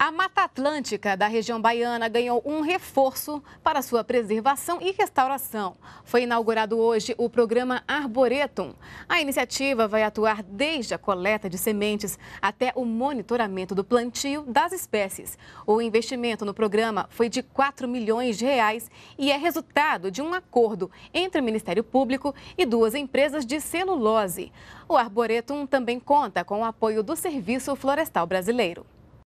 A Mata Atlântica da região baiana ganhou um reforço para sua preservação e restauração. Foi inaugurado hoje o programa Arboretum. A iniciativa vai atuar desde a coleta de sementes até o monitoramento do plantio das espécies. O investimento no programa foi de 4 milhões de reais e é resultado de um acordo entre o Ministério Público e duas empresas de celulose. O Arboretum também conta com o apoio do Serviço Florestal Brasileiro.